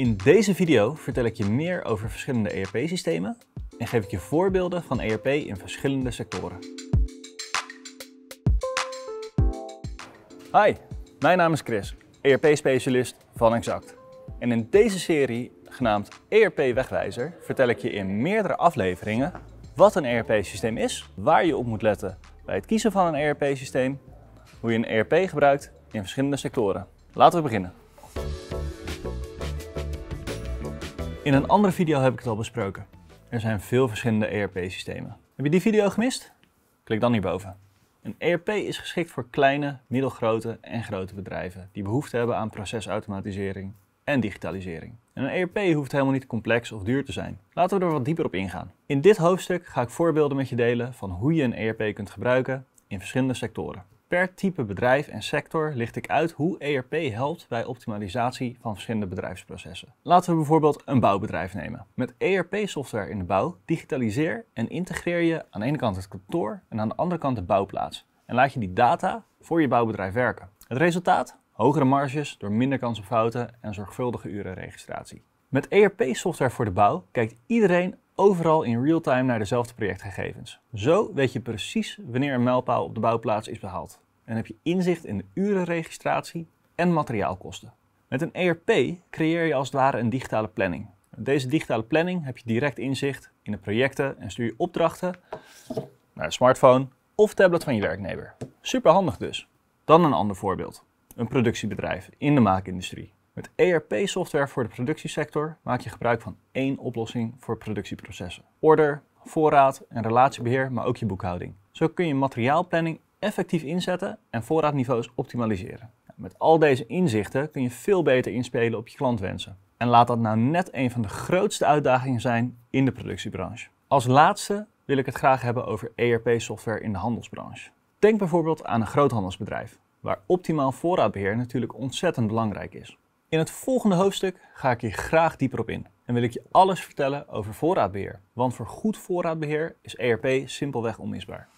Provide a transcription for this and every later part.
In deze video vertel ik je meer over verschillende ERP-systemen en geef ik je voorbeelden van ERP in verschillende sectoren. Hi, mijn naam is Chris, ERP-specialist van Exact. En in deze serie, genaamd ERP Wegwijzer, vertel ik je in meerdere afleveringen wat een ERP-systeem is, waar je op moet letten bij het kiezen van een ERP-systeem, hoe je een ERP gebruikt in verschillende sectoren. Laten we beginnen. In een andere video heb ik het al besproken. Er zijn veel verschillende ERP-systemen. Heb je die video gemist? Klik dan hierboven. Een ERP is geschikt voor kleine, middelgrote en grote bedrijven die behoefte hebben aan procesautomatisering en digitalisering. En een ERP hoeft helemaal niet complex of duur te zijn. Laten we er wat dieper op ingaan. In dit hoofdstuk ga ik voorbeelden met je delen van hoe je een ERP kunt gebruiken in verschillende sectoren. Per type bedrijf en sector licht ik uit hoe ERP helpt bij optimalisatie van verschillende bedrijfsprocessen. Laten we bijvoorbeeld een bouwbedrijf nemen. Met ERP-software in de bouw digitaliseer en integreer je aan de ene kant het kantoor en aan de andere kant de bouwplaats. En laat je die data voor je bouwbedrijf werken. Het resultaat? Hogere marges door minder kans op fouten en zorgvuldige urenregistratie. Met ERP-software voor de bouw kijkt iedereen overal in real-time naar dezelfde projectgegevens. Zo weet je precies wanneer een mijlpaal op de bouwplaats is behaald. En heb je inzicht in de urenregistratie en materiaalkosten. Met een ERP creëer je als het ware een digitale planning. Met deze digitale planning heb je direct inzicht in de projecten en stuur je opdrachten naar de smartphone of tablet van je werknemer. Superhandig dus. Dan een ander voorbeeld. Een productiebedrijf in de maakindustrie. Met ERP-software voor de productiesector maak je gebruik van één oplossing voor productieprocessen. Order, voorraad en relatiebeheer, maar ook je boekhouding. Zo kun je materiaalplanning effectief inzetten en voorraadniveaus optimaliseren. Met al deze inzichten kun je veel beter inspelen op je klantwensen. En laat dat nou net een van de grootste uitdagingen zijn in de productiebranche. Als laatste wil ik het graag hebben over ERP-software in de handelsbranche. Denk bijvoorbeeld aan een groothandelsbedrijf, waar optimaal voorraadbeheer natuurlijk ontzettend belangrijk is. In het volgende hoofdstuk ga ik hier graag dieper op in en wil ik je alles vertellen over voorraadbeheer. Want voor goed voorraadbeheer is ERP simpelweg onmisbaar.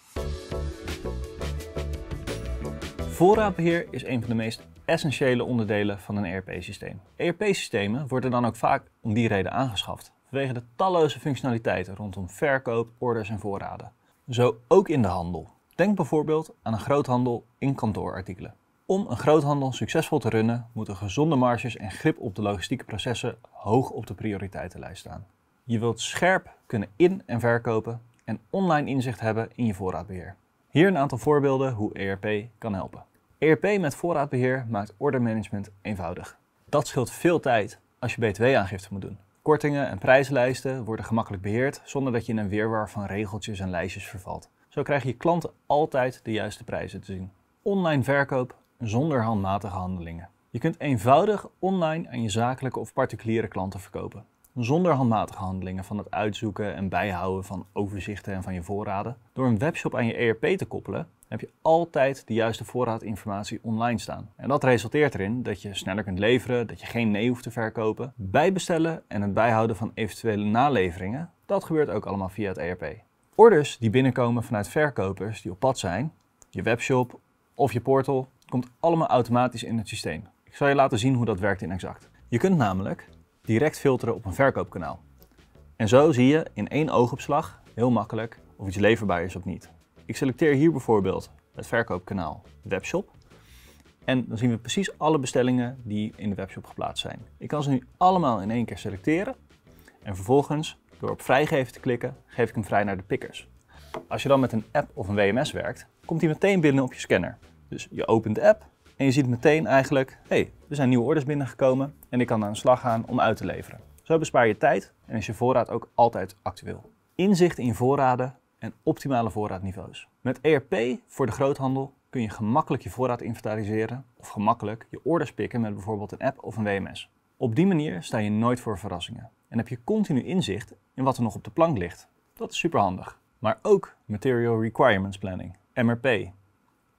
Voorraadbeheer is een van de meest essentiële onderdelen van een ERP-systeem. ERP-systemen worden dan ook vaak om die reden aangeschaft, vanwege de talloze functionaliteiten rondom verkoop, orders en voorraden. Zo ook in de handel. Denk bijvoorbeeld aan een groothandel in kantoorartikelen. Om een groothandel succesvol te runnen, moeten gezonde marges en grip op de logistieke processen hoog op de prioriteitenlijst staan. Je wilt scherp kunnen in- en verkopen en online inzicht hebben in je voorraadbeheer. Hier een aantal voorbeelden hoe ERP kan helpen. ERP met voorraadbeheer maakt ordermanagement eenvoudig. Dat scheelt veel tijd als je btw-aangifte moet doen. Kortingen en prijslijsten worden gemakkelijk beheerd zonder dat je in een weerwar van regeltjes en lijstjes vervalt. Zo krijg je klanten altijd de juiste prijzen te zien. Online verkoop zonder handmatige handelingen. Je kunt eenvoudig online aan je zakelijke of particuliere klanten verkopen. Zonder handmatige handelingen van het uitzoeken en bijhouden van overzichten en van je voorraden. Door een webshop aan je ERP te koppelen, heb je altijd de juiste voorraadinformatie online staan. En dat resulteert erin dat je sneller kunt leveren, dat je geen nee hoeft te verkopen. Bijbestellen en het bijhouden van eventuele naleveringen, dat gebeurt ook allemaal via het ERP. Orders die binnenkomen vanuit verkopers die op pad zijn, je webshop of je portal, komt allemaal automatisch in het systeem. Ik zal je laten zien hoe dat werkt in Exact. Je kunt namelijk direct filteren op een verkoopkanaal. En zo zie je in één oogopslag heel makkelijk of iets leverbaar is of niet. Ik selecteer hier bijvoorbeeld het verkoopkanaal webshop. En dan zien we precies alle bestellingen die in de webshop geplaatst zijn. Ik kan ze nu allemaal in één keer selecteren. En vervolgens, door op vrijgeven te klikken, geef ik hem vrij naar de pickers. Als je dan met een app of een WMS werkt, komt hij meteen binnen op je scanner. Dus je opent de app en je ziet meteen eigenlijk, hey, er zijn nieuwe orders binnengekomen en ik kan aan de slag gaan om uit te leveren. Zo bespaar je tijd en is je voorraad ook altijd actueel. Inzicht in voorraden en optimale voorraadniveaus. Met ERP voor de groothandel kun je gemakkelijk je voorraad inventariseren of gemakkelijk je orders pikken met bijvoorbeeld een app of een WMS. Op die manier sta je nooit voor verrassingen en heb je continu inzicht in wat er nog op de plank ligt. Dat is superhandig. Maar ook Material Requirements Planning, MRP,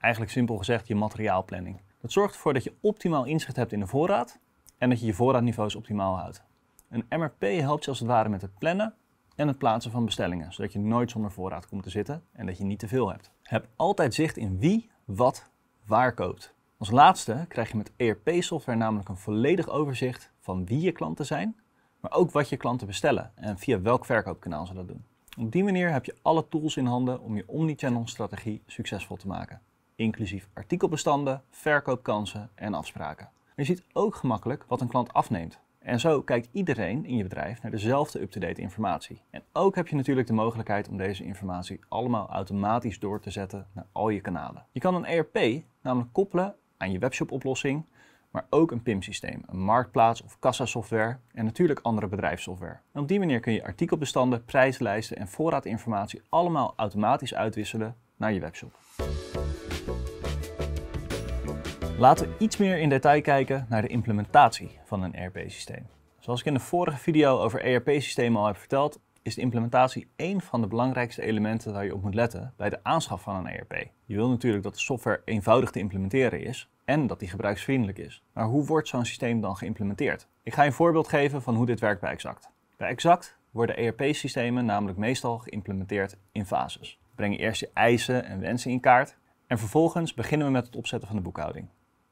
Eigenlijk simpel gezegd je materiaalplanning. Dat zorgt ervoor dat je optimaal inzicht hebt in de voorraad en dat je je voorraadniveaus optimaal houdt. Een MRP helpt je als het ware met het plannen en het plaatsen van bestellingen, zodat je nooit zonder voorraad komt te zitten en dat je niet te veel hebt. Heb altijd zicht in wie, wat, waar koopt. Als laatste krijg je met ERP-software namelijk een volledig overzicht van wie je klanten zijn, maar ook wat je klanten bestellen en via welk verkoopkanaal ze dat doen. Op die manier heb je alle tools in handen om je omnichannel strategie succesvol te maken inclusief artikelbestanden, verkoopkansen en afspraken. je ziet ook gemakkelijk wat een klant afneemt. En zo kijkt iedereen in je bedrijf naar dezelfde up-to-date informatie. En ook heb je natuurlijk de mogelijkheid om deze informatie allemaal automatisch door te zetten naar al je kanalen. Je kan een ERP namelijk koppelen aan je webshop-oplossing, maar ook een PIM-systeem, een marktplaats of kassasoftware en natuurlijk andere bedrijfssoftware. En op die manier kun je artikelbestanden, prijslijsten en voorraadinformatie allemaal automatisch uitwisselen naar je webshop. Laten we iets meer in detail kijken naar de implementatie van een ERP-systeem. Zoals ik in de vorige video over ERP-systemen al heb verteld, is de implementatie één van de belangrijkste elementen waar je op moet letten bij de aanschaf van een ERP. Je wil natuurlijk dat de software eenvoudig te implementeren is en dat die gebruiksvriendelijk is. Maar hoe wordt zo'n systeem dan geïmplementeerd? Ik ga een voorbeeld geven van hoe dit werkt bij Exact. Bij Exact worden ERP-systemen namelijk meestal geïmplementeerd in fases breng eerst je eisen en wensen in kaart. En vervolgens beginnen we met het opzetten van de boekhouding.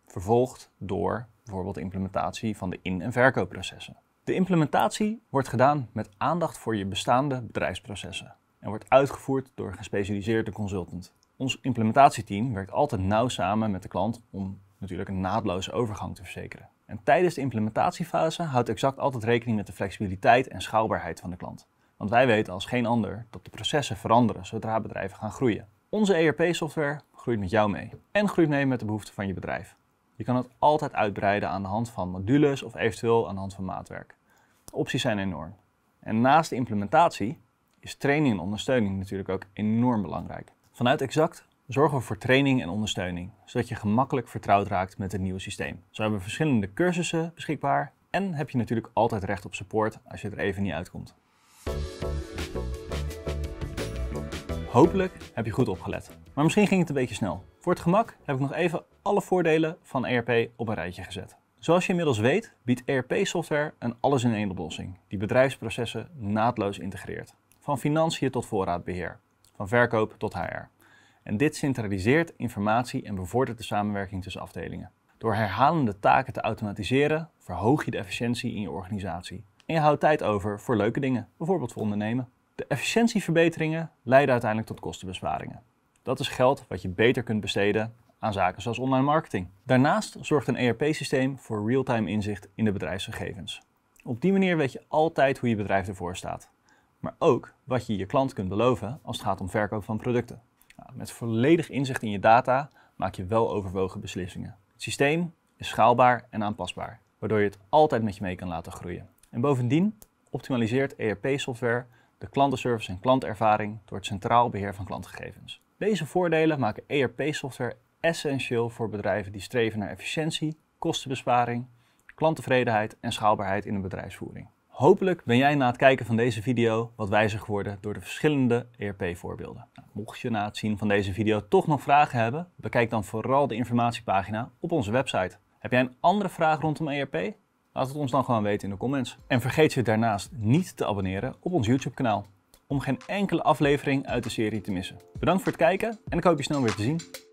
Vervolgd door bijvoorbeeld de implementatie van de in- en verkoopprocessen. De implementatie wordt gedaan met aandacht voor je bestaande bedrijfsprocessen en wordt uitgevoerd door een gespecialiseerde consultant. Ons implementatieteam werkt altijd nauw samen met de klant om natuurlijk een naadloze overgang te verzekeren. En tijdens de implementatiefase houdt Exact altijd rekening met de flexibiliteit en schaalbaarheid van de klant. Want wij weten als geen ander dat de processen veranderen zodra bedrijven gaan groeien. Onze ERP-software groeit met jou mee en groeit mee met de behoeften van je bedrijf. Je kan het altijd uitbreiden aan de hand van modules of eventueel aan de hand van maatwerk. De opties zijn enorm. En naast de implementatie is training en ondersteuning natuurlijk ook enorm belangrijk. Vanuit Exact zorgen we voor training en ondersteuning, zodat je gemakkelijk vertrouwd raakt met het nieuwe systeem. Zo hebben we verschillende cursussen beschikbaar en heb je natuurlijk altijd recht op support als je er even niet uitkomt. Hopelijk heb je goed opgelet. Maar misschien ging het een beetje snel. Voor het gemak heb ik nog even alle voordelen van ERP op een rijtje gezet. Zoals je inmiddels weet, biedt ERP-software een alles-in-één oplossing die bedrijfsprocessen naadloos integreert. Van financiën tot voorraadbeheer, van verkoop tot HR. En dit centraliseert informatie en bevordert de samenwerking tussen afdelingen. Door herhalende taken te automatiseren, verhoog je de efficiëntie in je organisatie. En je houdt tijd over voor leuke dingen, bijvoorbeeld voor ondernemen. De efficiëntieverbeteringen leiden uiteindelijk tot kostenbesparingen. Dat is geld wat je beter kunt besteden aan zaken zoals online marketing. Daarnaast zorgt een ERP-systeem voor real-time inzicht in de bedrijfsgegevens. Op die manier weet je altijd hoe je bedrijf ervoor staat. Maar ook wat je je klant kunt beloven als het gaat om verkoop van producten. Nou, met volledig inzicht in je data maak je wel overwogen beslissingen. Het systeem is schaalbaar en aanpasbaar, waardoor je het altijd met je mee kan laten groeien. En bovendien optimaliseert ERP-software de klantenservice en klantervaring door het centraal beheer van klantgegevens. Deze voordelen maken ERP-software essentieel voor bedrijven die streven naar efficiëntie, kostenbesparing, klanttevredenheid en schaalbaarheid in de bedrijfsvoering. Hopelijk ben jij na het kijken van deze video wat wijzer geworden door de verschillende ERP-voorbeelden. Nou, mocht je na het zien van deze video toch nog vragen hebben, bekijk dan vooral de informatiepagina op onze website. Heb jij een andere vraag rondom ERP? Laat het ons dan gewoon weten in de comments. En vergeet je daarnaast niet te abonneren op ons YouTube kanaal om geen enkele aflevering uit de serie te missen. Bedankt voor het kijken en ik hoop je snel weer te zien.